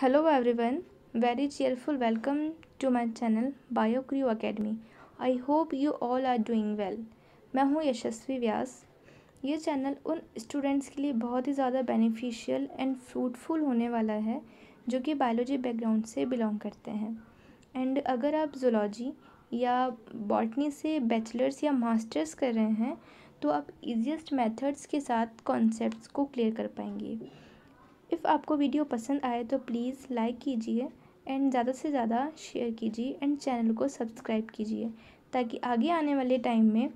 Hello everyone very cheerful welcome to my channel bio creo academy I hope you all are doing well मैं हूं यशस्वी व्यास ये channel उन students के लिए बहुत ही ज़्यादा बेनिफिशियल एंड फ्रूटफुल होने वाला है जो कि बायोलॉजी बैकग्राउंड से बिलोंग करते हैं एंड अगर आप जोलॉजी या बॉटनी से बैचलर्स या मास्टर्स कर रहे हैं तो आप ईजिएस्ट मेथड्स के साथ कॉन्सेप्ट्स को क्लियर कर पाएंगे इफ़ आपको वीडियो पसंद आए तो प्लीज़ लाइक कीजिए एंड ज़्यादा से ज़्यादा शेयर कीजिए एंड चैनल को सब्सक्राइब कीजिए ताकि आगे आने वाले टाइम में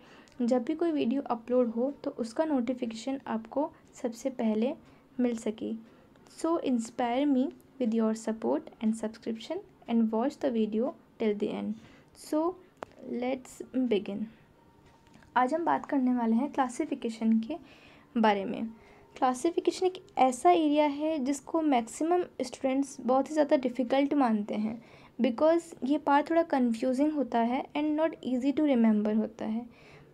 जब भी कोई वीडियो अपलोड हो तो उसका नोटिफिकेशन आपको सबसे पहले मिल सके so inspire me with your support and subscription and watch the video till the end so let's begin आज हम बात करने वाले हैं क्लासिफिकेशन के बारे में क्लासिफिकेशन एक ऐसा एरिया है जिसको मैक्सिमम स्टूडेंट्स बहुत ही ज़्यादा डिफ़िकल्ट मानते हैं बिकॉज़ ये पार्ट थोड़ा कन्फ्यूजिंग होता है and not easy to remember होता है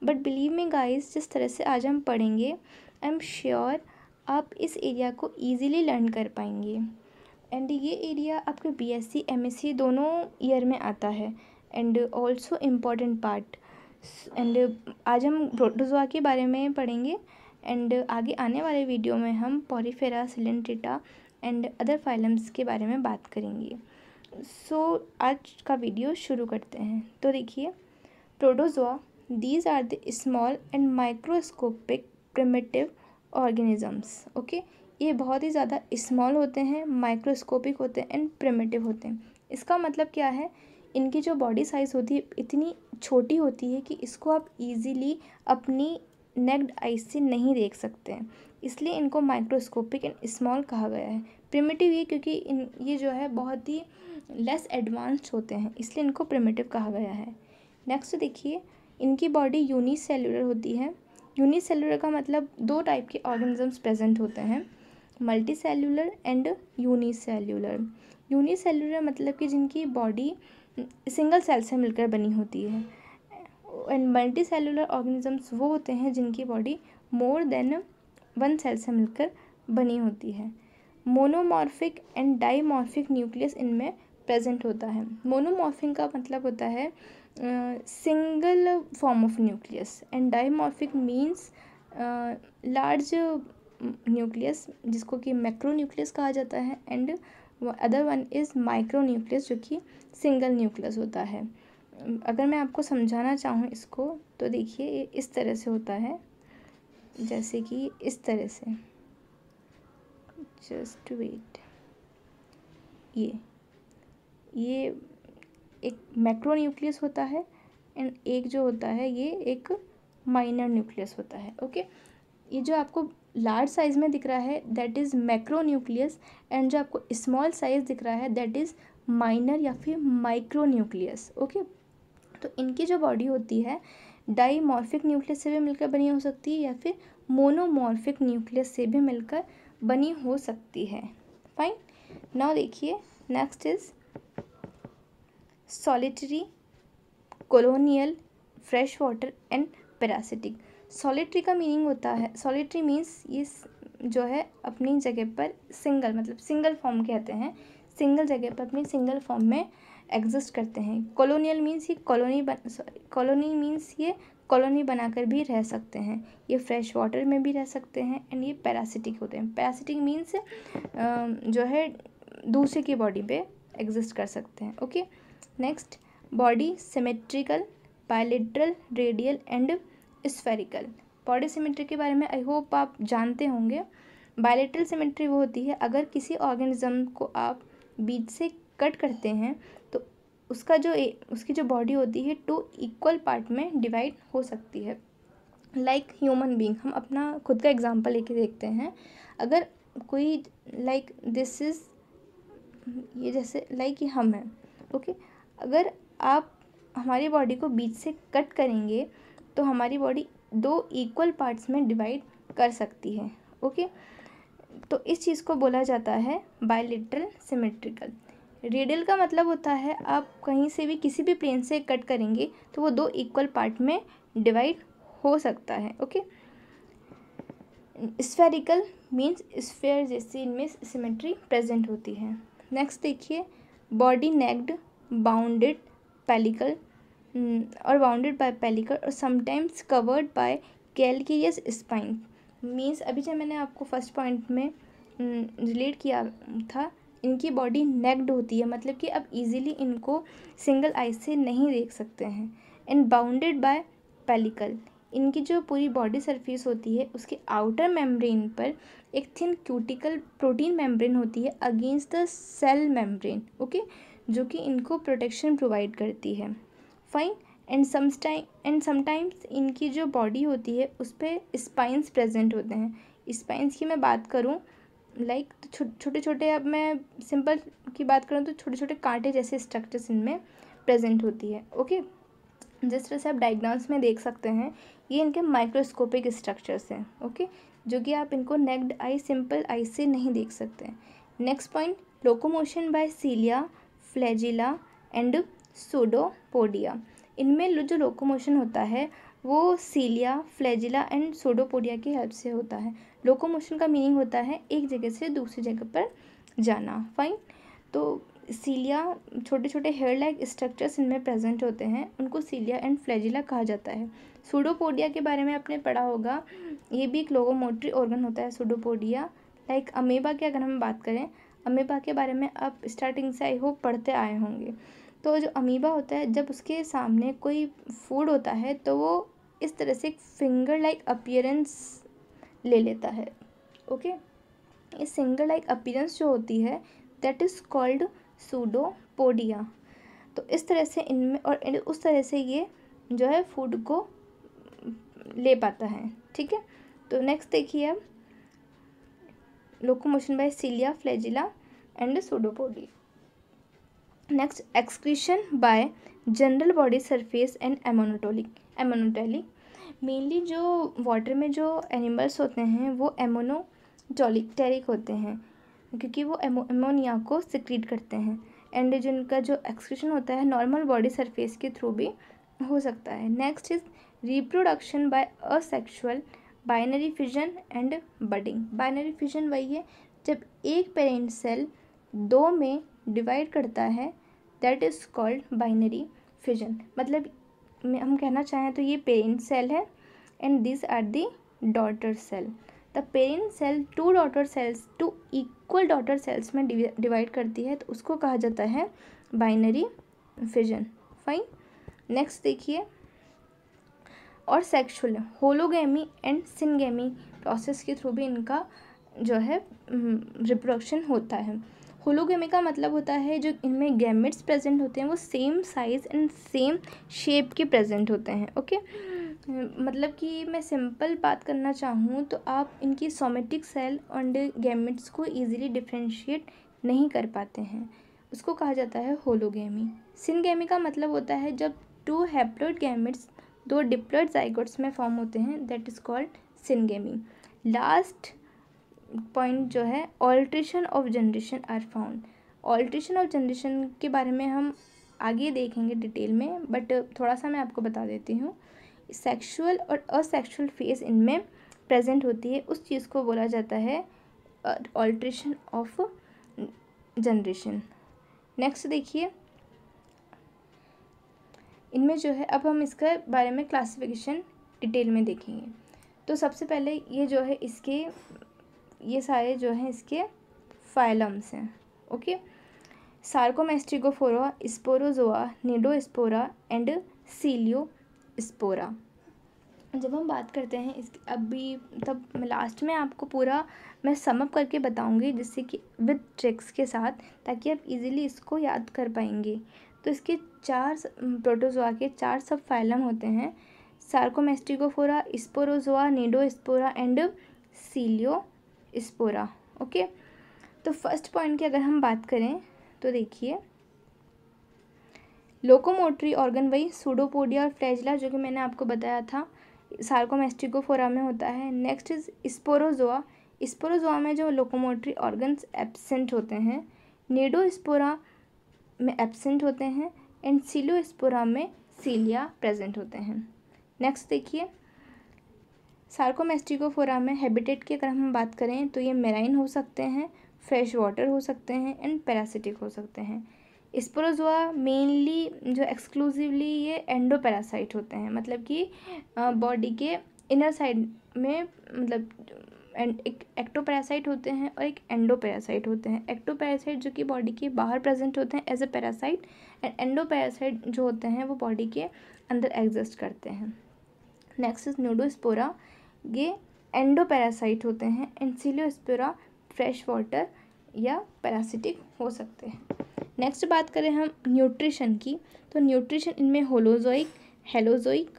बट बिलीव मी गाइज जिस तरह से आज हम पढ़ेंगे आई एम श्योर आप इस एरिया को ईजीली लर्न कर पाएंगे एंड ये एरिया आपके B S C M S C दोनों ईयर में आता है and also important part and आज हम प्रोटोजोआ के बारे में पढ़ेंगे एंड uh, आगे आने वाले वीडियो में हम porifera coelenterata and other phylums के बारे में बात करेंगे सो so, आज का वीडियो शुरू करते हैं तो देखिए protozoa these are the small and microscopic primitive organisms okay ये बहुत ही ज़्यादा स्मॉल होते हैं माइक्रोस्कोपिक होते हैं एंड प्रिमेटिव होते हैं इसका मतलब क्या है इनकी जो बॉडी साइज़ होती है इतनी छोटी होती है कि इसको आप इजीली अपनी नेक्ड आई से नहीं देख सकते हैं इसलिए इनको माइक्रोस्कोपिक एंड स्मॉल कहा गया है प्रिमेटिव ये क्योंकि इन ये जो है बहुत ही लेस एडवांस्ड होते हैं इसलिए इनको प्रिमेटिव कहा गया है नेक्स्ट देखिए इनकी बॉडी यूनिसेलुलर होती है यूनिसेलुलर का मतलब दो टाइप के ऑर्गेनिजम्स प्रेजेंट होते हैं multi cellular and unicellular unicellular मतलब कि जिनकी बॉडी सिंगल सेल से मिलकर बनी होती है एंड मल्टी सेलुलर ऑर्गेनिजम्स वो होते हैं जिनकी body more than one cell से मिलकर बनी होती है मोनोमॉर्फिक एंड डाईमॉर्फिक न्यूक्लियस इनमें प्रेजेंट होता है मोनोमॉर्फिक का मतलब होता है single form of nucleus and dimorphic means large nucleus जिसको कि मैक्रो न्यूक्लियस कहा जाता है and other one is micro nucleus जो कि सिंगल न्यूक्लियस होता है अगर मैं आपको समझाना चाहूँ इसको तो देखिए ये इस तरह से होता है जैसे कि इस तरह से जस्ट वेट ये ये एक मैक्रो न्यूक्लियस होता है एंड एक जो होता है ये एक माइनर न्यूक्लियस होता है ओके ये जो आपको लार्ज साइज़ में दिख रहा है that is macro nucleus and जो आपको स्मॉल साइज़ दिख रहा है दैट इज़ माइनर या फिर माइक्रो न्यूक्लियस ओके तो इनकी जो बॉडी होती है डाईमॉर्फिक न्यूक्लियस से भी मिलकर बनी हो सकती है या फिर मोनोमॉर्फिक न्यूक्लियस से भी मिलकर बनी हो सकती है फाइन नाउ देखिए next is solitary colonial fresh water and parasitic solitary का मीनिंग होता है सॉलिटरी मीन्स ये जो है अपनी जगह पर सिंगल मतलब सिंगल फॉर्म कहते हैं सिंगल जगह पर अपनी सिंगल फॉर्म में एग्जिस्ट करते हैं कॉलोनियल मीन्स ये कॉलोनी बन सॉरी कॉलोनी मीन्स ये कॉलोनी बनाकर भी रह सकते हैं ये फ्रेश वाटर में भी रह सकते हैं एंड ये पैरासिटिक होते हैं पैरासिटिक मीन्स जो है दूसरे की बॉडी पे एग्जिस्ट कर सकते हैं okay next body symmetrical bilateral radial and spherical body symmetry के बारे में आई होप आप जानते होंगे बायोलिट्रल सिमेट्री वो होती है अगर किसी ऑर्गेनिज्म को आप बीच से कट करते हैं तो उसका जो उसकी जो बॉडी होती है टू इक्वल पार्ट में डिवाइड हो सकती है लाइक ह्यूमन बींग हम अपना खुद का एग्जाम्पल लेके देखते हैं अगर कोई लाइक दिस इज़ ये जैसे लाइक ये हम हैं ओके अगर आप हमारी बॉडी को बीच से कट करेंगे तो हमारी बॉडी दो इक्वल पार्ट्स में डिवाइड कर सकती है ओके तो इस चीज़ को बोला जाता है बायोलिट्रल सिमेट्रिकल रेडियल का मतलब होता है आप कहीं से भी किसी भी प्लेन से कट करेंगे तो वो दो इक्वल पार्ट में डिवाइड हो सकता है ओके स्फेरिकल मीन्स स्फेयर जैसे इनमें सिमेट्री प्रेजेंट होती है नेक्स्ट देखिए बॉडी नेक्ड बाउंडेड पेलिकल और बाउंडेड बाय पेलिकल और sometimes covered by calcareous spine means अभी जब मैंने आपको फर्स्ट पॉइंट में रिलेट हम्म, किया था इनकी बॉडी नेक्ड होती है मतलब कि अब इजीली इनको सिंगल आई से नहीं देख सकते हैं एंड बाउंडेड बाय पेलिकल इनकी जो पूरी बॉडी सरफेस होती है उसके आउटर मेम्ब्रेन पर एक थिन क्यूटिकल प्रोटीन मेम्ब्रेन होती है against the cell membrane okay जो कि इनको प्रोटेक्शन प्रोवाइड करती है fine and sometime and sometimes इनकी जो बॉडी होती है उस पर स्पाइंस प्रेजेंट होते हैं स्पाइंस की मैं बात करूँ लाइक like, तो छोटे छोटे अब मैं सिंपल की बात करूँ तो छोटे छोटे कांटे जैसे स्ट्रक्चर्स इनमें प्रेजेंट होती है ओके जिस तरह से आप डायग्राम्स में देख सकते हैं ये इनके माइक्रोस्कोपिक स्ट्रक्चर्स हैं ओके जो कि आप इनको नेक्ड आई सिंपल आई से नहीं देख सकते next point locomotion by cilia flagella and pseudopodia इनमें जो लोकोमोशन होता है वो सीलिया फ्लैजिला एंड सोडोपोडिया की हेल्प से होता है लोकोमोशन का मीनिंग होता है एक जगह से दूसरी जगह पर जाना फाइन तो सीलिया छोटे छोटे हेयर लाइक स्ट्रक्चर्स इनमें प्रेजेंट होते हैं उनको सीलिया एंड फ्लैजिला कहा जाता है सोडोपोडिया के बारे में आपने पढ़ा होगा ये भी एक लोकोमोटरी ऑर्गन होता है सोडोपोडिया लाइक अमेबा की अगर हम बात करें अमेबा के बारे में आप स्टार्टिंग से आई होप पढ़ते आए होंगे तो जो अमीबा होता है जब उसके सामने कोई फूड होता है तो वो इस तरह से एक फिंगर लाइक अपियरेंस ले लेता है ओके ये सिंगर लाइक अपियरेंस जो होती है दैट इज़ कॉल्ड सूडोपोडिया तो इस तरह से इनमें और उस तरह से ये जो है फूड को ले पाता है ठीक है तो नेक्स्ट देखिए अब locomotion by cilia flagella and pseudopodia next excretion by general body surface and ammonotelic ammonotelic mainly जो वाटर में जो एनिमल्स होते हैं वो एमोनोटॉलिटेरिक होते हैं क्योंकि वो एमो एमोनिया को सिक्रीट करते हैं एंड जिनका जो एक्सक्रीशन होता है नॉर्मल बॉडी सरफेस के थ्रू भी हो सकता है next is reproduction by sexual binary fission and budding binary fission वही है जब एक पेरेंट सेल दो में डिवाइड करता है that is called binary fission मतलब में हम कहना चाहें तो ये पेरेंट सेल है and this are the daughter cell the parent cell two daughter cells two equal daughter cells में डिवाइड करती है तो उसको कहा जाता है बाइनरी फिजन फाइन नेक्स्ट देखिए और sexual hologamy and syngamy process के थ्रू भी इनका जो है रिप्रोडक्शन हम्म, होता है होलोगेमी का मतलब होता है जो इनमें गैमेट्स प्रेजेंट होते हैं वो same size and same shape के प्रेजेंट होते हैं ओके मतलब कि मैं सिंपल बात करना चाहूँ तो आप इनकी सोमेटिक सेल एंड गैमेट्स को ईजिली डिफ्रेंशिएट नहीं कर पाते हैं उसको कहा जाता है होलोगेमी सिनगेमी का मतलब होता है जब टू हैप्लोइड गैमेट्स दो डिप्लोइड जाइगोट्स में फॉर्म होते हैं that is called syngamy last point जो है alteration of generation are found alteration of generation के बारे में हम आगे देखेंगे डिटेल में बट थोड़ा सा मैं आपको बता देती हूँ सेक्शुअल और असेक्शुअल फेस इनमें प्रेजेंट होती है उस चीज़ को बोला जाता है ऑल्ट्रेशन ऑफ जनरेशन नेक्स्ट देखिए इनमें जो है अब हम इसके बारे में क्लासिफिकेशन डिटेल में देखेंगे तो सबसे पहले ये जो है इसके ये सारे जो हैं इसके फाइलम्स हैं okay sarcomastigophora sporozoa cnidospora and ciliospora जब हम बात करते हैं इस अभी तब लास्ट में आपको पूरा मैं समअप करके बताऊंगी जिससे कि विद ट्रिक्स के साथ ताकि आप इजीली इसको याद कर पाएंगे तो इसके चार प्रोटोजोआ के चार सब फाइलम होते हैं sarcomastigophora sporozoa cnidospora and सीलियो Spora okay तो फर्स्ट पॉइंट की अगर हम बात करें तो देखिए लोकोमोटरी ऑर्गन वही सूडोपोडिया और फ्लैजला जो कि मैंने आपको बताया था सार्कोमेस्टिकोफोरा में होता है नेक्स्ट इज स्पोरोजोआ स्पोरोजोआ में जो लोकोमोटरी ऑर्गन्स एबसेंट होते हैं स्पोरा में एबसेंट होते हैं एंड सीलो स्पोरा में सीलिया प्रेजेंट होते हैं नेक्स्ट देखिए सार्कोमेस्टिकोफोरा में हैबिटेट की अगर हम बात करें तो ये मेराइन हो सकते हैं फ्रेश वाटर हो सकते हैं एंड पैरासिटिक हो सकते हैं स्पोरोजोआ मेनली जो एक्सक्लूसिवली ये एंडोपैरासाइट होते हैं मतलब कि बॉडी के इनर साइड में मतलब एक एक्टोपैरासाइट होते हैं और एक एंडोपैरासाइट होते हैं एक्टोपैरासाइट जो कि बॉडी के बाहर प्रेजेंट होते हैं as a parasite and endoparasite जो होते हैं वो बॉडी के अंदर एग्जिस्ट करते हैं नेक्स्ट इज न्यूडोस्पोरा ये एंडोपैरासाइट होते हैं एंसिलियोस्पोरा फ्रेश वाटर या पैरासिटिक हो सकते हैं नेक्स्ट बात करें हम न्यूट्रिशन की तो न्यूट्रिशन इनमें holozoic holozoic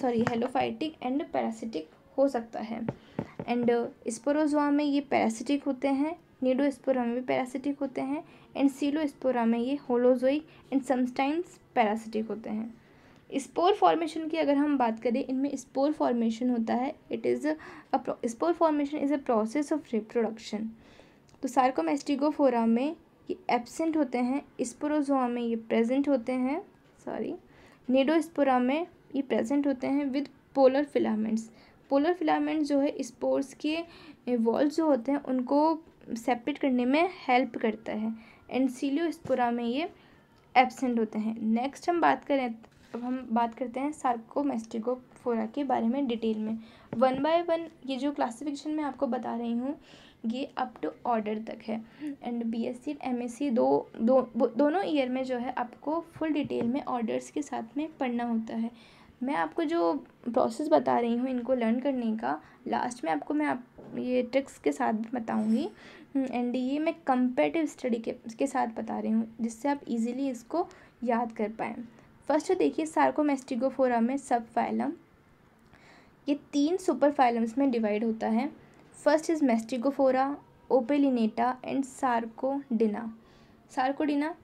sorry holophytic and parasitic हो सकता है एंड स्पोरोजोआ में ये पैरासिटिक होते हैं नीडोस्पोरा में भी पैरासिटिक होते हैं एंड सीलोस्पोरा में ये होलोजोइक एंड समस्टाइम्स पैरासिटिक होते हैं स्पोर फॉर्मेशन की अगर हम बात करें इनमें स्पोर फॉर्मेशन होता है it is a spore formation is a process of reproduction तो सार्कोमेस्टिगोफोरा में ये एबसेंट होते हैं स्पोरोजोआ में ये प्रेजेंट होते हैं सॉरी नेडोस्पोरा में ये प्रेजेंट होते हैं with polar filaments polar filaments जो है स्पोर्स के वॉल जो होते हैं उनको सेपरेट करने में हेल्प करता है एंड सीलियोस्पोरा में ये एबसेंट होते हैं नेक्स्ट हम बात करें अब हम बात करते हैं सार्कोमेस्टिकोफोरा के बारे में डिटेल में वन बाय वन ये जो क्लासिफिकेशन मैं आपको बता रही हूँ ये अप टू ऑर्डर तक है and B S C M S C दो दो दोनों ईयर में जो है आपको फुल डिटेल में ऑर्डर्स के साथ में पढ़ना होता है मैं आपको जो प्रोसेस बता रही हूँ इनको लर्न करने का लास्ट में आपको मैं आप ये ट्रिक्स के साथ बताऊँगी एंड ये मैं कंपेटिव स्टडी के के साथ बता रही हूँ जिससे आप इजीली इसको याद कर पाएँ फर्स्ट तो देखिए सार्कोमेस्टिगोफोरा में सब फाइलम ये तीन सुपर फाइलम्स में डिवाइड होता है first is mastigophora opalinata and sarcodina sarcodina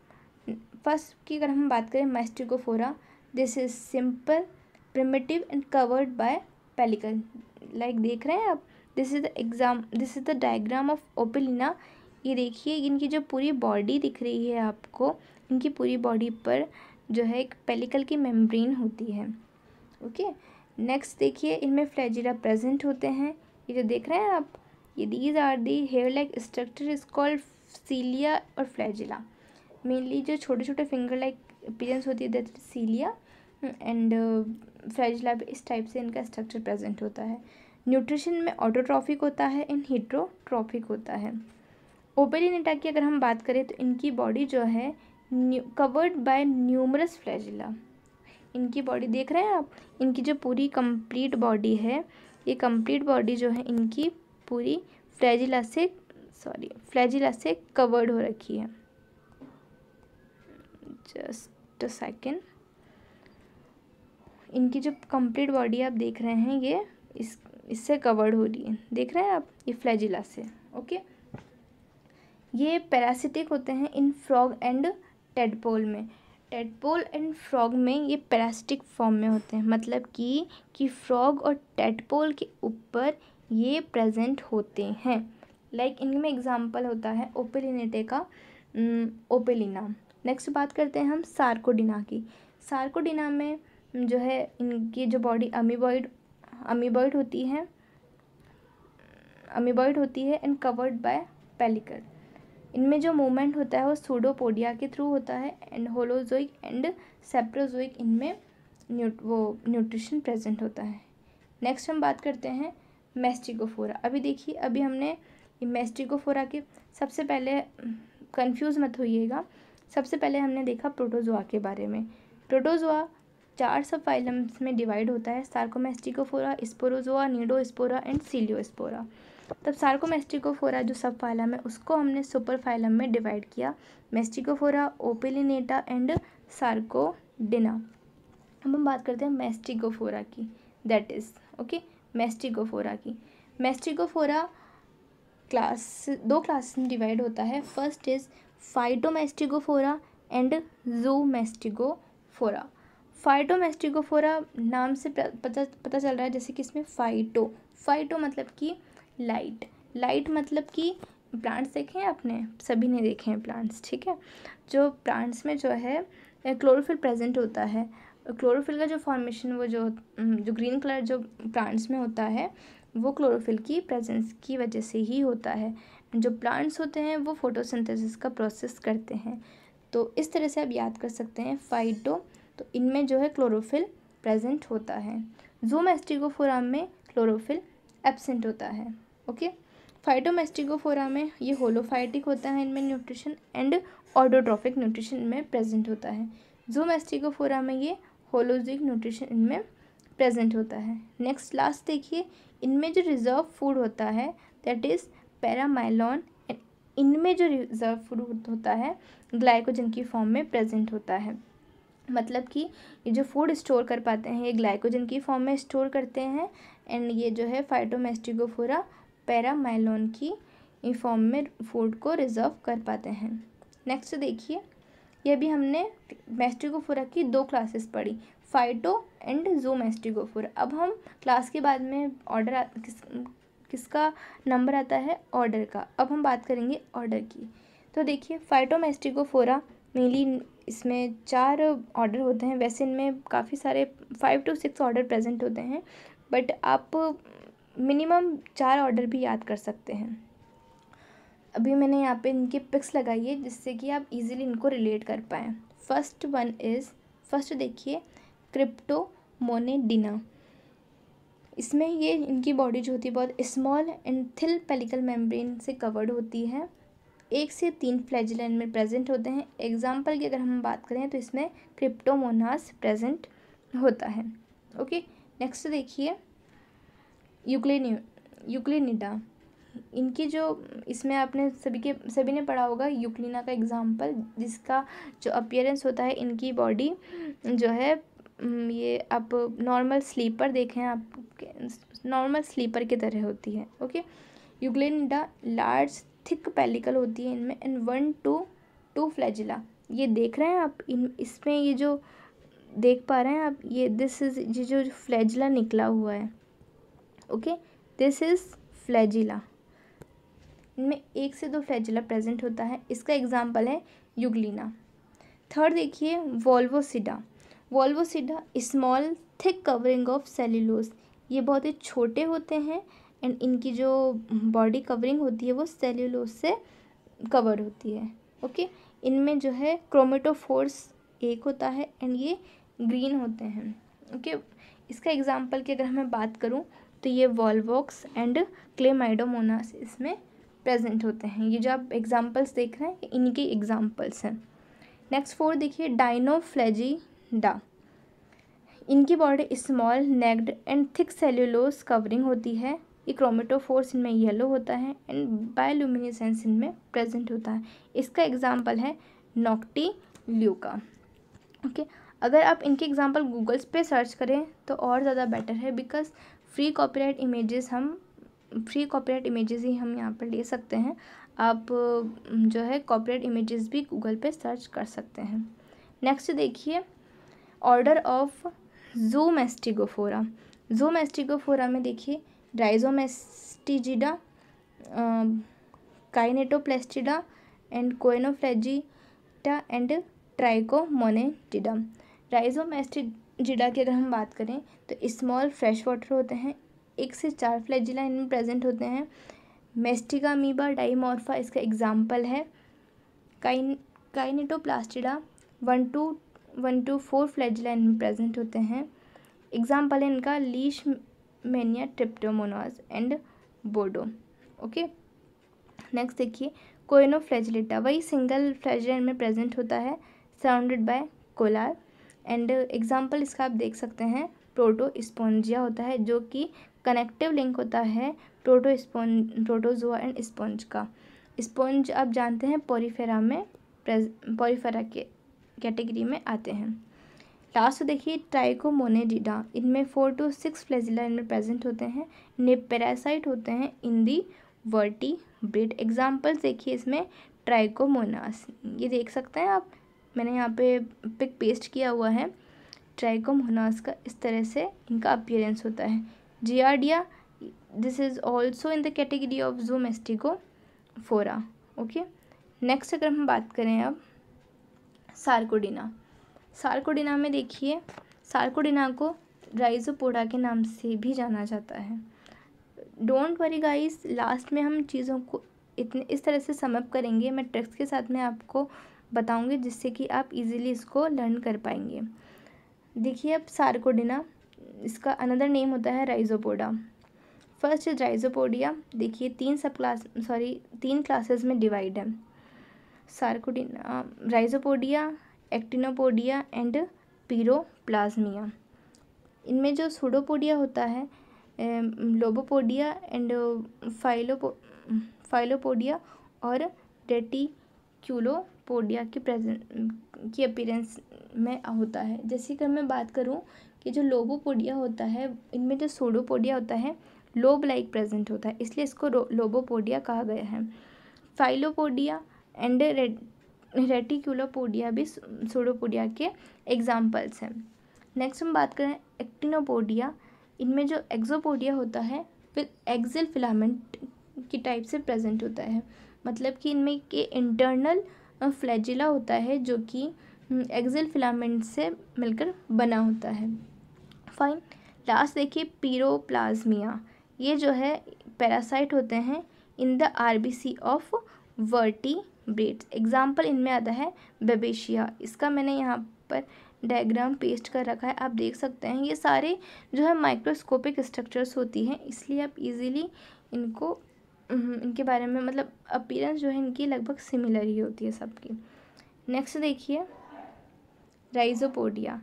first की अगर हम बात करें mastigophora this is simple primitive and covered by pellicle like देख रहे हैं आप this is the exam this is the diagram of opalina ये देखिए इनकी जो पूरी बॉडी दिख रही है आपको इनकी पूरी बॉडी पर जो है एक पेलिकल की मेम्ब्रेन होती है ओके नेक्स्ट देखिए इनमें फ्लैजिला प्रेजेंट होते हैं ये जो देख रहे हैं आप ये these are the hair like structure is called cilia और फ्लैजिला मेनली जो छोटे छोटे फिंगर लाइक अपीरेंस होती है दैट सीलिया एंड फ्लैजिला इस टाइप से इनका स्ट्रक्चर प्रेजेंट होता है न्यूट्रिशन में ऑटोट्रॉफिक होता है इन हीट्रोट्रॉफिक होता है ओपेरिनेटा की अगर हम बात करें तो इनकी बॉडी जो है कवर्ड बाय न्यूमरस फ्लैजिला इनकी बॉडी देख रहे हैं आप इनकी जो पूरी कंप्लीट बॉडी है ये कंप्लीट बॉडी जो है इनकी पूरी फ्लैजिला से सॉरी फ्लैजिला से कवर्ड हो रखी है जस्ट अ सेकेंड इनकी जो कंप्लीट बॉडी आप देख रहे हैं ये इस इससे कवर्ड हो रही है देख रहे हैं आप ये फ्लैजिला से ओके ये पैरासिटिक होते हैं इन फ्रॉग एंड टेडपोल में टेडपोल एंड फ्रॉग में ये पैरास्टिक फॉर्म में होते हैं मतलब कि कि फ्रॉग और टेडपोल के ऊपर ये प्रेजेंट होते हैं लाइक like इनमें एग्जांपल होता है ओपेलिनेटे का ओपेलिना नेक्स्ट बात करते हैं हम सार्कोडिना की सार्कोडिना में जो है इनकी जो बॉडी अमीबॉइड अमीबॉइड होती है अमीबॉइड होती है एंड कवर्ड बाय पेलिकल इनमें जो मूवमेंट होता है वो सूडोपोडिया के थ्रू होता है एंड होलोजोइक एंड सेप्रोजोइक इनमें वो न्यूट्रिशन प्रेजेंट होता है नेक्स्ट हम बात करते हैं मेस्टिकोफोरा अभी देखिए अभी हमने मेस्टिकोफोरा के सबसे पहले कंफ्यूज हम्म, मत होइएगा सबसे पहले हमने देखा प्रोटोजोआ के बारे में प्रोटोजोआ चार सब फाइलम्स में डिवाइड होता है सार्कोमेस्टिकोफोरा स्पोरोजोआ नीडोस्पोरा एंड सीलियोस्पोरा तब सार्को मेस्टिकोफोरा जो सब फाइलम है उसको हमने सुपर फाइलम में डिवाइड किया मेस्टिकोफोरा ओपिलिनेटा एंड सार्कोडिना अब हम बात करते हैं मेस्टिकोफोरा की दैट इज़ ओके मेस्टिकोफोरा की मेस्टिकोफोरा क्लास दो क्लास में डिवाइड होता है first is phytomastigophora and zoomastigophora phytomastigophora नाम से पता पता चल रहा है जैसे कि इसमें फाइटो फाइटो मतलब कि लाइट लाइट मतलब कि प्लांट्स देखें अपने आपने सभी ने देखे हैं प्लांट्स ठीक है जो प्लांट्स में जो है क्लोरोफिल प्रेजेंट होता है क्लोरोफिल का जो फॉर्मेशन वो जो जो ग्रीन कलर जो प्लांट्स में होता है वो क्लोरोफिल की प्रेजेंस की वजह से ही होता है जो प्लांट्स होते हैं वो फोटोसिंथेसिस का प्रोसेस करते हैं तो इस तरह से आप याद कर सकते हैं फाइटो तो इनमें जो है क्लोरोफिल प्रेजेंट होता है जोमेस्टिकोफोराम में क्लोरोफिल एबसेंट होता है ओके फाइटोमेस्टिकोफोरा में ये होलोफाइटिक होता है इनमें न्यूट्रिशन एंड ऑडोट्रॉफिक न्यूट्रिशन में प्रेजेंट होता है जोमेस्टिकोफोरा में ये होलोजिक न्यूट्रिशन इनमें प्रेजेंट होता है नेक्स्ट लास्ट देखिए इनमें जो रिजर्व फूड होता है दैट इज़ पैरामाइलॉन इनमें जो रिजर्व फूड होता है ग्लाइकोजन की फॉर्म में प्रेजेंट होता है मतलब कि ये जो फूड स्टोर कर पाते हैं ये ग्लाइकोजन की फॉर्म में स्टोर करते हैं एंड ये जो है फाइटोमेस्टिकोफोरा पैरामाइलोन की फॉर्म में फूड को रिजर्व कर पाते हैं नेक्स्ट देखिए यह भी हमने मैस्टिकोफोरा की दो क्लासेस पढ़ी फाइटो एंड जो मैस्टिकोफोरा अब हम क्लास के बाद में ऑर्डर किस किसका नंबर आता है ऑर्डर का अब हम बात करेंगे ऑर्डर की तो देखिए फाइटोमेस्टिकोफोरा मेनली इसमें चार ऑर्डर होते हैं वैसे इनमें काफ़ी सारे five to six order present होते हैं बट आप मिनिमम चार ऑर्डर भी याद कर सकते हैं अभी मैंने यहाँ पे इनके पिक्स लगाई है जिससे कि आप इजीली इनको रिलेट कर पाएँ फर्स्ट वन इज़ फर्स्ट देखिए क्रिप्टो डिना इसमें ये इनकी बॉडी जो होती है बहुत small and thin pellicle membrane से कवर्ड होती है एक से तीन फ्लैजिलन में प्रेजेंट होते हैं एग्जाम्पल की अगर हम बात करें तो इसमें क्रिप्टोमोनास प्रेजेंट होता है ओके नेक्स्ट देखिए यूक्लेन यूक्लेनिडा इनकी जो इसमें आपने सभी के सभी ने पढ़ा होगा यूक्लिना का एग्जाम्पल जिसका जो अपियरेंस होता है इनकी बॉडी जो है ये आप नॉर्मल स्लीपर देखें आप नॉर्मल स्लीपर की तरह होती है okay euglenida large thick pellicle होती है इनमें and one two two flagella ये देख रहे हैं आप इन इसमें ये जो देख पा रहे हैं आप ये दिस इज ये जो फ्लैजिला निकला हुआ है ओके दिस इज़ फ्लैजिला इनमें एक से दो फ्लैजिला प्रेजेंट होता है इसका एग्जाम्पल है युगलिना थर्ड देखिए volvocida volvocida small thick covering of cellulose ये बहुत ही छोटे होते हैं एंड इनकी जो बॉडी कवरिंग होती है वो सेल्यूलोज से कवर होती है ओके इनमें जो है क्रोमेटोफोर्स एक होता है एंड ये ग्रीन होते हैं ओके इसका एग्जाम्पल की अगर मैं बात करूँ तो ये वॉलवॉक्स एंड क्लेमाइडोमोनास इसमें प्रेजेंट होते हैं ये जो आप एग्जाम्पल्स देख रहे हैं इनकी एग्जाम्पल्स हैं नेक्स्ट फोर देखिए डाइनोफ्लेजिडा इनकी body small naked and thick cellulose covering होती है क्रोमेटोफोर्स इनमें येलो होता है एंड बायोलुमिनेसेंस इनमें प्रेजेंट होता है इसका एग्जाम्पल है नॉक्टी ल्यूका ओके okay? अगर आप इनके एग्जाम्पल गूगल्स पे सर्च करें तो और ज़्यादा बेटर है बिकॉज फ्री कॉपीराइट इमेजेस हम फ्री कॉपीराइट इमेजेस ही हम यहाँ पर ले सकते हैं आप जो है कॉपीराइट इमेजेस भी गूगल पे सर्च कर सकते हैं नेक्स्ट देखिए order of zoomastigophora zoomastigophora में देखिए डाइजोमेस्टिजिडा काइनेटोप्लेस्टिडा एंड कोइनोफ्लेजिटा एंड ट्राइकोमोनेटिडम राइजोमेस्टिड जिला की अगर हम बात करें तो स्मॉल फ्रेश वाटर होते हैं एक से चार फ्लैजिला इनमें प्रेजेंट होते हैं मेस्टिका मीबा डाइमोर्फा इसका एग्जाम्पल है काइन Kinetoplastida one two one two four flagella इनमें प्रेजेंट होते हैं एग्जाम्पल है इनका Leishmania Trypanosoma and Bodo okay next देखिए कोइनो फ्लैजिलेटा वही सिंगल फ्लैजिला इनमें प्रेजेंट होता है surrounded by collar and example इसका आप देख सकते हैं प्रोटो स्पॉन्जिया होता है जो कि कनेक्टिव लिंक होता है proto sponge protozoa and sponge का स्पॉन्ज आप जानते हैं पोरीफेरा में पोरीफेरा के कैटेगरी में आते हैं लास्ट देखिए ट्राइकोमोनेडिडा इनमें फोर टू सिक्स फ्लेजिला इनमें प्रेजेंट होते हैं निपेरासाइट पैरासाइट होते हैं इन दी वर्टी ब्रिड एग्जाम्पल्स देखिए इसमें ट्राइकोमोनास ये देख सकते हैं आप मैंने यहाँ पे पिक पेस्ट किया हुआ है ट्राइकोम होनास का इस तरह से इनका अपियरेंस होता है Giardia this is also in the category of Zoomastigophora okay next अगर हम बात करें अब सार्कोडिना सार्कोडिना में देखिए सार्कोडिना को राइजोपोडा के नाम से भी जाना जाता है डोंट वरी गाइस लास्ट में हम चीज़ों को इतने इस तरह से समअप करेंगे मैं ट्रिक्स के साथ में आपको बताऊँगी जिससे कि आप इजीली इसको लर्न कर पाएंगे देखिए अब सार्कोडिना इसका अनदर नेम होता है राइजोपोडा फर्स्ट इज राइजोपोडिया देखिए तीन सब क्लास सॉरी तीन क्लासेस में डिवाइड है Sarcodina Rhizopodia Actinopodia and Piroplasmia इनमें जो सूडोपोडिया होता है लोबोपोडिया एंड फाइलोपो फाइलोपोडिया और रेटिक्यूलो पोडिया की प्रेजेंट की अपीरेंस में होता है जैसे कि मैं बात करूँ कि जो लोबोपोडिया होता है इनमें जो सोडोपोडिया होता है लोब लाइक प्रेजेंट होता है इसलिए इसको लोबोपोडिया कहा गया है फाइलोपोडिया एंड रेटिकुलोपोडिया भी सोडोपोडिया के एग्जाम्पल्स हैं नेक्स्ट हम बात करें एक्टिनोपोडिया इनमें जो एक्जोपोडिया होता है एक्जिल फिलामेंट की टाइप से प्रेजेंट होता है मतलब कि इनमें के इंटरनल फ्लैजिला होता है जो कि हम्म, एक्सेल फिलामेंट से मिलकर बना होता है फाइन लास्ट देखिए पीरोप्लाज्मिया ये जो है पैरासाइट होते हैं in the RBC of vertebrate example इनमें आता है बेबेशिया इसका मैंने यहाँ पर डायग्राम पेस्ट कर रखा है आप देख सकते हैं ये सारे जो है माइक्रोस्कोपिक स्ट्रक्चर्स होती हैं इसलिए आप इजीली इनको हम्म, इनके बारे में मतलब अपीरेंस जो है इनकी लगभग सिमिलर ही होती है सबकी नेक्स्ट देखिए राइजोपोडिया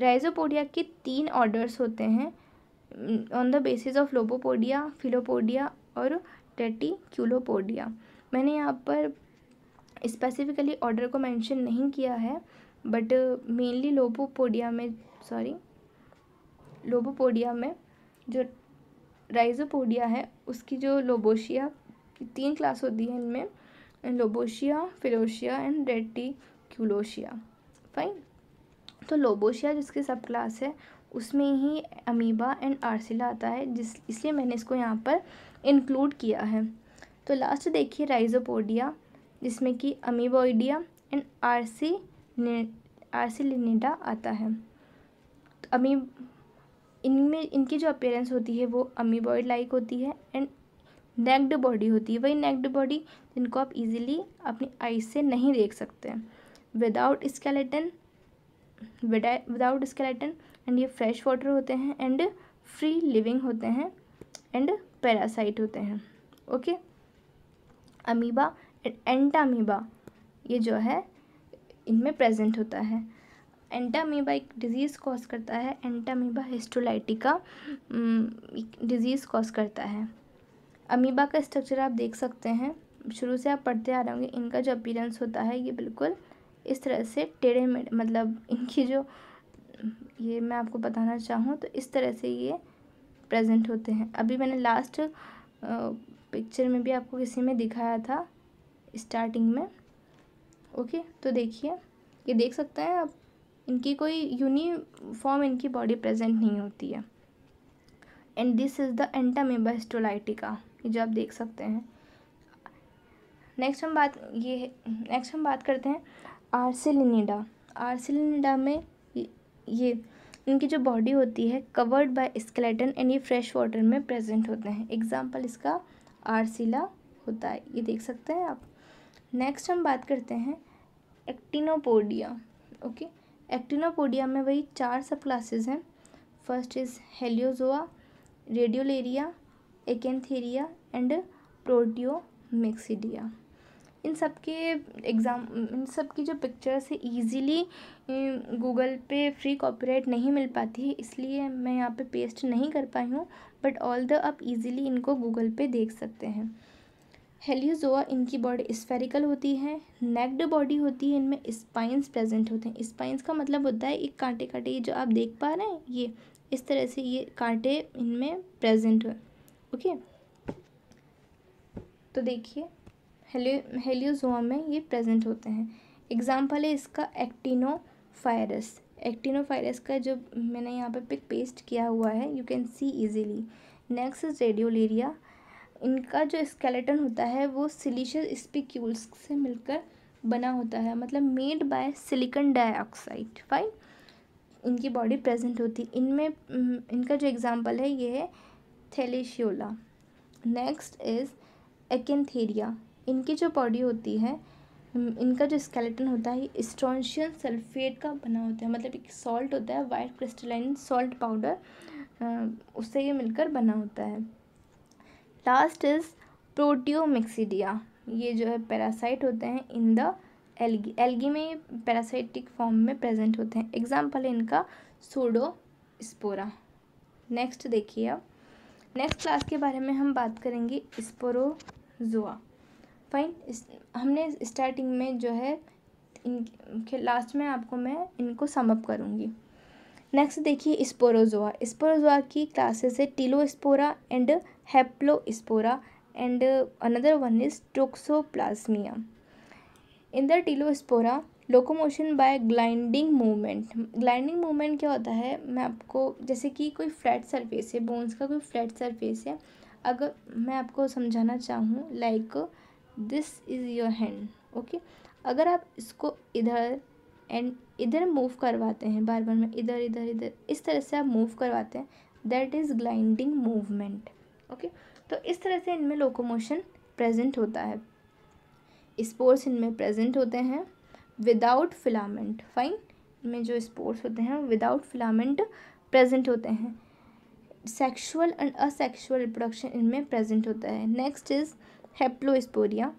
राइजोपोडिया के तीन ऑर्डर्स होते हैं on the basis of lobopodia filopodia और टेटिक्यूलोपोडिया मैंने यहाँ पर स्पेसिफिकली ऑर्डर को मेंशन नहीं किया है बट मेनली लोबोपोडिया में सॉरी लोबोपोडिया में जो राइजोपोडिया है उसकी जो लोबोशिया तीन क्लास होती है इनमें लोबोशिया फिलोशिया एंड रेटिक्यूलोशिया फाइन तो लोबोशिया जिसकी सब क्लास है उसमें ही अमीबा एंड आर्सिला आता है जिस इसलिए मैंने इसको यहाँ पर इंक्लूड किया है तो लास्ट देखिए राइजोपोडिया जिसमें कि अमीबोइडिया एंड आरसी आरसिलिनिडा आता है तो अमीब इनमें इनकी जो अपेयरेंस होती है वो अमीबॉइड लाइक होती है एंड नेक्ड बॉडी होती है वही नेक्ड बॉडी जिनको आप इजीली अपनी आई से नहीं देख सकते without skeleton without skeleton and ये फ्रेश वाटर होते हैं एंड फ्री लिविंग होते हैं एंड पैरासाइट होते हैं ओके अमीबा एंड एंटामीबा ये जो है इनमें प्रेजेंट होता है एंटामीबा एक डिजीज़ कॉज करता है एंटामीबा हिस्टोलाइटिका डिजीज़ कॉज करता है अमीबा का स्ट्रक्चर आप देख सकते हैं शुरू से आप पढ़ते आ रहे होंगे इनका जो अपीरेंस होता है ये बिल्कुल इस तरह से टेढ़े मेढ़े मतलब इनकी जो ये मैं आपको बताना चाहूँ तो इस तरह से ये प्रेजेंट होते हैं अभी मैंने लास्ट पिक्चर में भी आपको किसी में दिखाया था स्टार्टिंग में ओके तो देखिए ये देख सकते हैं आप इनकी कोई यूनिफॉर्म इनकी बॉडी प्रेजेंट नहीं होती है and this is the Entamoeba ये जो आप देख सकते हैं नेक्स्ट हम बात ये नेक्स्ट हम बात करते हैं आर्सिलिनिडा आर्सिलिनिडा में ये इनकी जो बॉडी होती है कवर्ड बाय स्केलेटन एंड ये फ्रेश वाटर में प्रेजेंट होते हैं एग्जाम्पल इसका आर्सिला होता है ये देख सकते हैं आप नेक्स्ट हम बात करते हैं एक्टिनोपोडिया ओके okay? एक्टिनोपोडिया में वही चार सब क्लासेज हैं first is Heliozoa Radiolaria Acantharia and Proteomyxidia इन सब के एग्ज़ाम इन सब की जो पिक्चर्स है ईजीली गूगल पे फ्री कॉपीराइट नहीं मिल पाती है इसलिए मैं यहाँ पे पेस्ट नहीं कर पाई हूँ बट ऑल द आप ईजीली इनको गूगल पे देख सकते हैं हेलियोजोआ इनकी बॉडी स्फेरिकल होती है नेक्ड बॉडी होती है इनमें स्पाइंस प्रेजेंट होते हैं स्पाइंस का मतलब होता है एक कांटे कांटे ये जो आप देख पा रहे हैं ये इस तरह से ये कांटे इनमें प्रेजेंट हुए ओके तो देखिए हेलियो हेलियोजोआ में ये प्रेजेंट होते हैं एग्जाम्पल है इसका एक्टिनो फायरस एक्टिनो फायरस का जो मैंने यहाँ पर पिक पेस्ट किया हुआ है you can see easily next is Radiolaria इनका जो स्केलेटन होता है वो सिलिशियस स्पिक्यूल्स से मिलकर बना होता है मतलब made by silicon dioxide fine इनकी बॉडी प्रेजेंट होती है इनमें इनका जो एग्जांपल है ये है थेलेशियोला नेक्स्ट इज़ एकेंथेरिया इनकी जो बॉडी होती है इनका जो स्केलेटन होता है स्ट्रॉन्शियन सल्फेट का बना होता है मतलब एक सॉल्ट होता है वाइट क्रिस्टलाइन सॉल्ट पाउडर उससे ये मिलकर बना होता है लास्ट इज़ प्रोटियोमिक्सीडिया ये जो है पैरासाइट होते हैं इन द एलगी एलगी में पैरासाइटिक फॉर्म में प्रेजेंट होते हैं एग्जाम्पल है इनका सोडो स्पोरा नेक्स्ट देखिए अब नेक्स्ट क्लास के बारे में हम बात करेंगे स्पोरोजोआ फाइन हमने स्टार्टिंग में जो है इनके लास्ट में आपको मैं इनको समअप करूँगी नेक्स्ट देखिए स्पोरोजोआ स्पोरोजोआ की क्लासेस है Telospora and Haplospora and another one is Toxoplasmia in the Telospora locomotion by gliding movement gliding movement क्या होता है मैं आपको जैसे कि कोई फ्लैट सरफेस है बोन्स का कोई फ्लैट सरफेस है अगर मैं आपको समझाना चाहूँ like this is your hand okay अगर आप इसको इधर एंड इधर मूव करवाते हैं बार बार में इधर इधर इधर इस तरह से आप मूव करवाते हैं that is gliding movement okay तो इस तरह से इनमें लोकोमोशन प्रेजेंट होता है स्पोर्स इनमें प्रेजेंट होते हैं विदाउट फिलामेंट फाइन इनमें जो स्पोर्स होते हैं विदाउट फिलामेंट प्रेजेंट होते हैं सेक्शुअल एंड असेक्शुअल रिप्रोडक्शन इनमें प्रेजेंट होता है नेक्स्ट इज़ हेप्लोस्पोरिया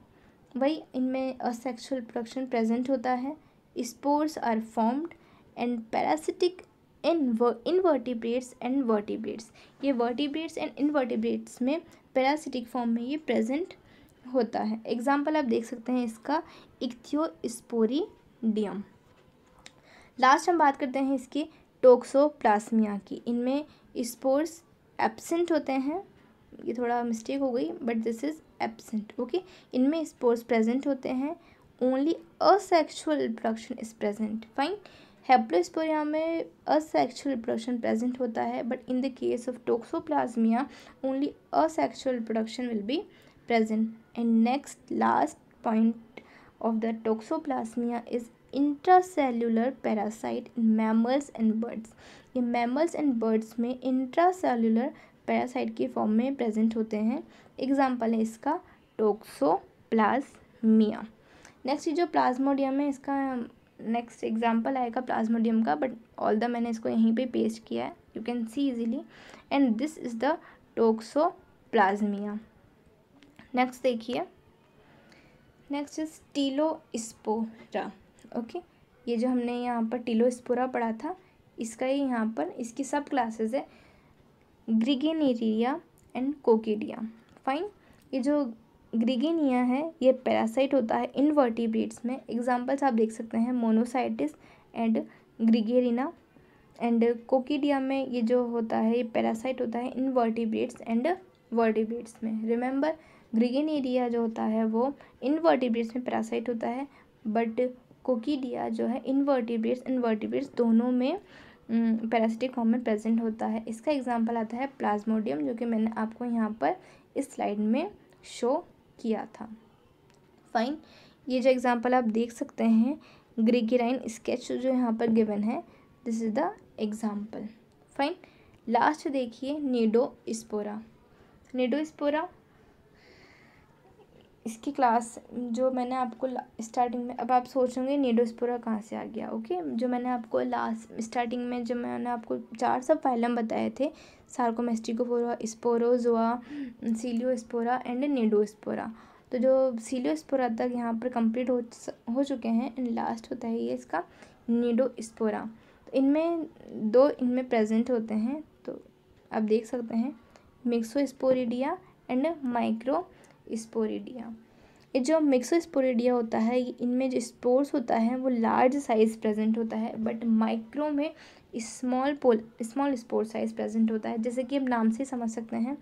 वही इनमें असेक्शुअल प्रोडक्शन प्रेजेंट होता है spores are formed and parasitic in invertebrates and vertebrates ये वर्टिब्रेट्स एंड इनवर्टिब्रेट्स में पैरासिटिक फॉर्म में ये प्रेजेंट होता है एग्जाम्पल आप देख सकते हैं इसका इक्थियोस्पोरिडियम लास्ट हम बात करते हैं इसकी टोक्सोप्लास्मिया की इनमें स्पोर्स एबसेंट होते हैं ये थोड़ा मिस्टेक हो गई but this is absent okay इनमें स्पोर्स प्रेजेंट होते हैं only asexual reproduction is present fine Haplosporia में असेक्सुअल प्रोडक्शन प्रेजेंट होता है but in the case of Toxoplasmia only asexual production will be present and next last point of the Toxoplasmia is intracellular parasite in mammals and birds ये mammals and birds में intracellular parasite के form में present होते हैं example है इसका टोक्सोप्लाज्मिया next जो Plasmodium है इसका नेक्स्ट एग्जाम्पल आएगा प्लाज्मोडियम का बट ऑल द मैंने इसको यहीं पे पेस्ट किया है you can see easily and this is the Toxoplasmia next देखिए नेक्स्ट इज टीलोस्पोरा ओके ये जो हमने यहाँ पर टीलोस्पोरा पढ़ा था इसका ही यहाँ पर इसकी सब क्लासेज है ग्रिगेनेरिया एंड कोकेडिया फाइन ये जो ग्रिगिनिया है ये पैरासाइट होता है इनवर्टिब्रेट्स में एग्जांपल्स आप देख सकते हैं मोनोसाइटिस एंड ग्रिगेरिना एंड कोकिडिया में ये जो होता है ये पैरासाइट होता है इनवर्टिब्रेट्स एंड वर्टिब्रेट्स में रिमेंबर ग्रिगेनेरिया जो होता है वो इनवर्टिब्रेट्स में पैरासाइट होता है बट कोकिडिया जो है इनवर्टिब्रेट्स इनवर्टिब्रेट्स दोनों में पैरासिटिक फॉर्म में प्रेजेंट होता है इसका एग्जाम्पल आता है प्लाज्मोडियम जो कि मैंने आपको यहाँ पर इस स्लाइड में शो किया था फाइन ये जो एग्ज़ाम्पल आप देख सकते हैं ग्रिगिराइन स्केच जो यहाँ पर गिवन है this is the example fine last देखिए नीडो स्पोरा नीडो स्पोरा इसकी क्लास जो मैंने आपको स्टार्टिंग में अब आप सोचेंगे नीडोस्पोरा कहाँ से आ गया ओके जो मैंने आपको लास्ट स्टार्टिंग में जो मैंने आपको चार सब फाइलम बताए थे सार्कोमेस्टिकोफोरा स्पोरोजोआ सीलियोस्पोरा एंड नेडोस्पोरा तो जो सीलियोस्पोरा तक यहाँ पर कंप्लीट हो हो चुके हैं एंड लास्ट होता है ये इसका नीडोस्पोरा तो इनमें दो इनमें प्रेजेंट होते हैं तो आप देख सकते हैं मिक्सोस्पोरिडिया एंड माइक्रो स्पोरिडिया ये जो मिक्सोस्पोरिडिया होता है इनमें जो स्पोर्स होता है वो लार्ज साइज प्रेजेंट होता है बट माइक्रो में small pole small spore size present होता है जैसे कि हम नाम से समझ सकते हैं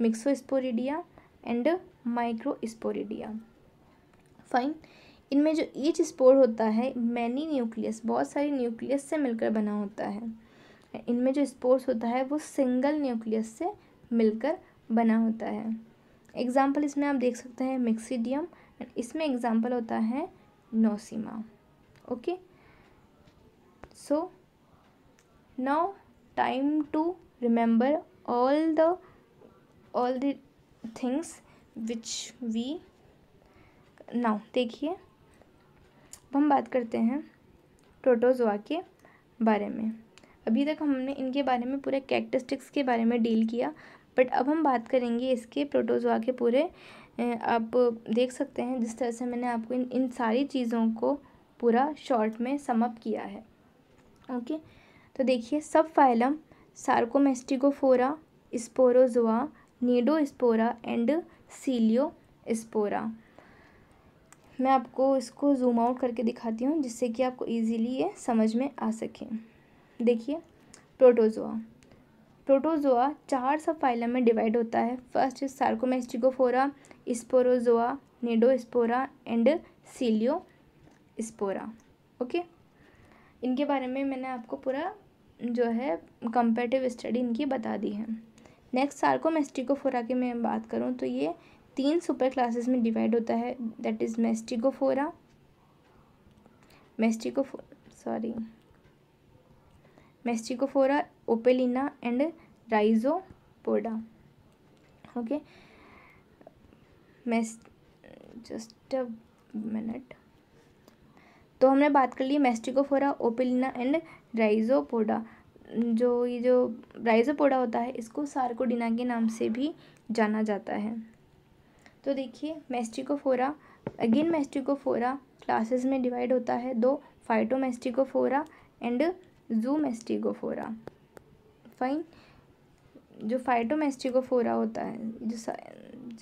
मिक्सोस्पोरिडिया एंड माइक्रोस्पोरिडिया फाइन इनमें जो ईच स्पोर होता है मैनी न्यूक्लियस बहुत सारी न्यूक्लियस से मिलकर बना होता है इनमें जो स्पोर्स होता है वो सिंगल न्यूक्लियस से मिलकर बना होता है एग्जाम्पल इसमें आप देख सकते हैं मिक्सीडियम इसमें एग्जाम्पल होता है Nosema okay so now time to remember all the all the things which we now देखिए अब हम बात करते हैं प्रोटोजोआ के बारे में अभी तक हमने इनके बारे में पूरे कैक्टस्टिक्स के बारे में डील किया बट अब हम बात करेंगे इसके प्रोटोजोआ के पूरे आप देख सकते हैं जिस तरह से मैंने आपको इन इन सारी चीज़ों को पूरा शॉर्ट में समअप किया है ओके okay? तो देखिए सब phylum Sarcomastigophora Sporozoa Cnidospora and Ciliophora मैं आपको इसको जूम आउट करके दिखाती हूँ जिससे कि आपको इजीली ये समझ में आ सके देखिए प्रोटोजोआ प्रोटोजोआ चार सब फाइलम में डिवाइड होता है first Sarcomastigophora Sporozoa Cnidospora and सीलियो Spora okay इनके बारे में मैंने आपको पूरा जो है कंपेटिव स्टडी इनकी बता दी है नेक्स्ट मेस्टिकोफोरा की मैं बात करूँ तो ये तीन सुपर क्लासेस में डिवाइड होता है दैट इज़ मेस्टिकोफोरा मेस्टिकोफो sorry Mastigophora Opalina and Rhizopoda okay मेस्ट जस्ट अ मिनट तो हमने बात कर ली मेस्टिकोफोरा ओपिलिना एंड राइजोपोडा जो ये जो राइजोपोडा होता है इसको सार्कोडिना के नाम से भी जाना जाता है तो देखिए मेस्टिकोफोरा अगेन मेस्टिकोफोरा क्लासेस में डिवाइड होता है दो फाइटोमेस्टिकोफोरा एंड जू मेस्टिकोफोरा फाइन जो फाइटोमेस्टिकोफोरा होता है जो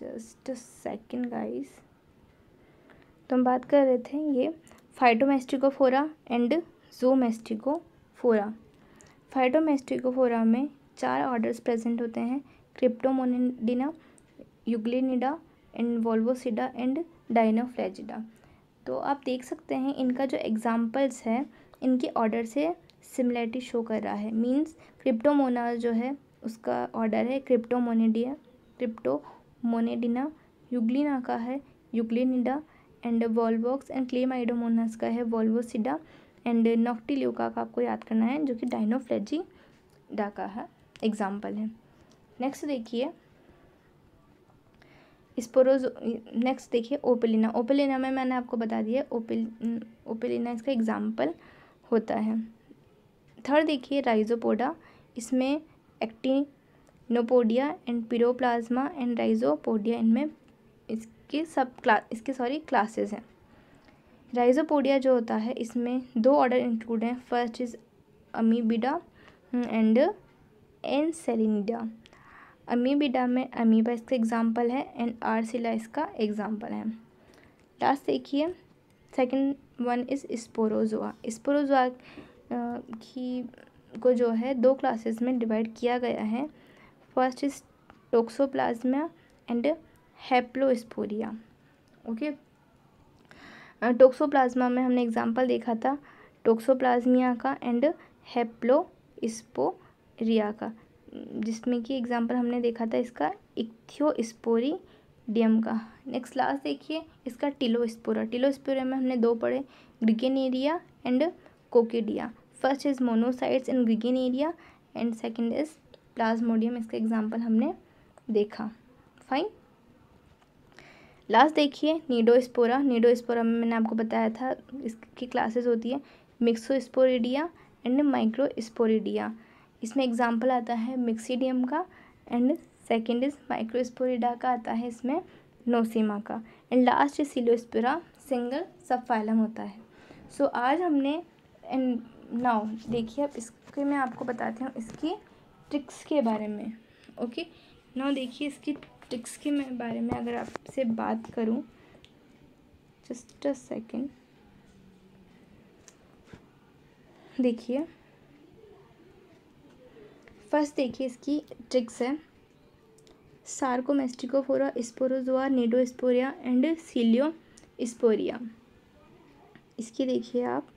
जस्ट सेकेंड गाइस तो हम बात कर रहे थे ये फाइटोमेस्टिकोफोरा एंड जोमेस्टिकोफोरा फाइटोमेस्टिकोफोरा में चार ऑर्डर्स प्रेजेंट होते हैं क्रिप्टोमोनिडिना युगलिनिडा एंड वोल्वोसिडा एंड डाइनोफ्लैजिडा तो आप देख सकते हैं इनका जो एग्ज़ाम्पल्स है इनके ऑर्डर से सिमिलरिटी शो कर रहा है मींस क्रिप्टोमोना जो है उसका ऑर्डर है क्रिप्टोमोनिडिया क्रिप्टोमोनेडिना युगलिना का है Euglenida and Volvox and Chlamydomonas का है वॉल्वोसिडा एंड नॉक्टिल्यूका का आपको याद करना है जो कि डाइनोफ्लेजी डा का है एग्जाम्पल है नेक्स्ट देखिए स्पोरोज नेक्स्ट देखिए ओपेलिना ओपेलिना में मैंने आपको बता दिया ओपिल ओपेलिना इसका एग्जाम्पल होता है थर्ड देखिए राइजोपोडा इसमें एक्टिनोपोडिया एंड पिरोप्लाज्मा एंड राइजोपोडिया इनमें इस इसके सब क्लास इसके सॉरी क्लासेस हैं राइजोपोडिया जो होता है इसमें दो ऑर्डर इंक्लूड हैं फर्स्ट इज़ अमीबिडा एंड एनसेलिनिडा अमीबिडा में अमीबा इसका एग्जाम्पल है एंड आरसिला इसका एग्जाम्पल है लास्ट देखिए second one is Sporozoa Sporozoa की को जो है दो क्लासेस में डिवाइड किया गया है first is Toxoplasma and Haplosporia okay Toxoplasma में हमने एग्जांपल देखा था टोक्सोप्लाज्मिया का एंड हैप्लोस्पोरिया का जिसमें कि एग्जांपल हमने देखा था इसका डियम का नेक्स्ट लास्ट देखिए इसका टिलोस्पोरा टिलोस्पोरा में हमने दो पढ़े Gregarinia and Coccidia first is Monocystis in Gregarinia and second is Plasmodium इसका एग्जाम्पल हमने देखा फाइन लास्ट देखिए नीडोस्पोरा नीडोस्पोरा में मैंने आपको बताया था इसकी क्लासेस होती है मिक्सोस्पोरिडिया एंड माइक्रोस्पोरिडिया इसमें एग्जाम्पल आता है मिक्सीडियम का एंड सेकेंड इज माइक्रोस्पोरिडा का आता है इसमें नोसीमा का and last is Ciliospora single subphylum होता है सो so, आज हमने एंड नाउ देखिए अब इसके मैं आपको बताती हूँ इसकी ट्रिक्स के बारे में ओके नाउ देखिए इसकी टिक्स के मैं बारे में अगर आपसे बात करूं जस्ट अ सेकेंड देखिए फर्स्ट देखिए इसकी ट्रिक्स है सार्कोमेस्टिकोफोरा स्पोरोजोआ इस्पोरिया एंड सीलियो स्पोरिया इसकी देखिए आप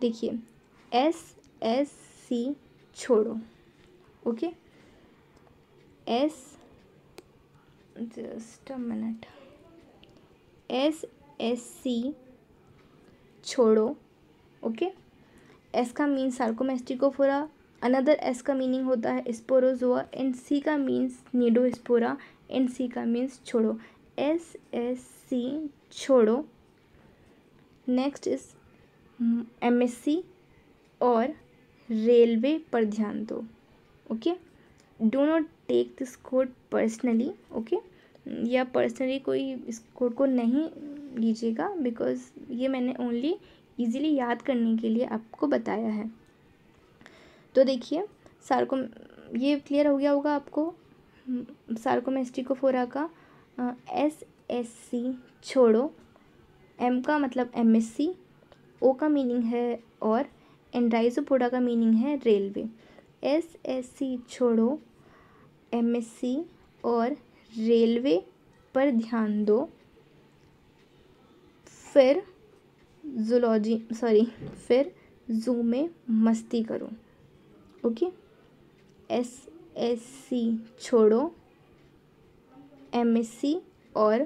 देखिए एस एस सी छोड़ो okay S just minute S S C छोड़ो ओके एस का मीन सार्कोमेस्टिकोफोरा अनदर एस का मीनिंग होता है स्पोरोजोआ एंड सी का means Cnidospora and C का मीन्स छोड़ो एस एस सी छोड़ो नेक्स्ट इस एम एस सी और रेलवे पर ध्यान दो okay do not take this code personally okay या पर्सनली कोई इस कोड को नहीं लीजिएगा बिकॉज ये मैंने ओनली ईजिली याद करने के लिए आपको बताया है तो देखिए सार्को ये क्लियर हो गया होगा आपको सार्कोमेस्टिकोफोरा का एस एस सी छोड़ो एम का मतलब एम एस सी ओ का मीनिंग है और एंड्राइजोपोडा का मीनिंग है रेलवे एसएससी छोड़ो एमएससी और रेलवे पर ध्यान दो फिर जुलॉजी सॉरी फिर जू में मस्ती करो ओके एस एस सी छोड़ो एम एस सी और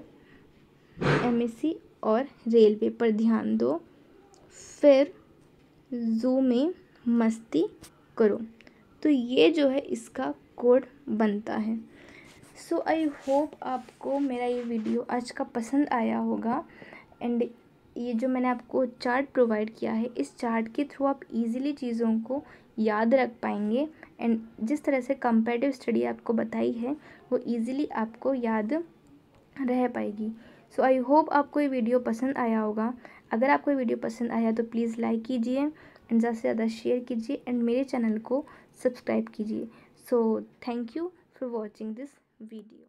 एम एस सी और रेलवे पर ध्यान दो फिर जू में मस्ती करो तो ये जो है इसका कोड बनता है सो आई होप आपको मेरा ये वीडियो आज का पसंद आया होगा एंड ये जो मैंने आपको चार्ट प्रोवाइड किया है इस चार्ट के थ्रू आप इजीली चीज़ों को याद रख पाएंगे एंड जिस तरह से कंपेटिव स्टडी आपको बताई है वो इजीली आपको याद रह पाएगी सो आई होप आपको ये वीडियो पसंद आया होगा अगर आपको ये वीडियो पसंद आया तो प्लीज़ लाइक कीजिए एंड ज़्यादा से ज़्यादा शेयर कीजिए एंड मेरे चैनल को सब्सक्राइब कीजिए so thank you for watching this video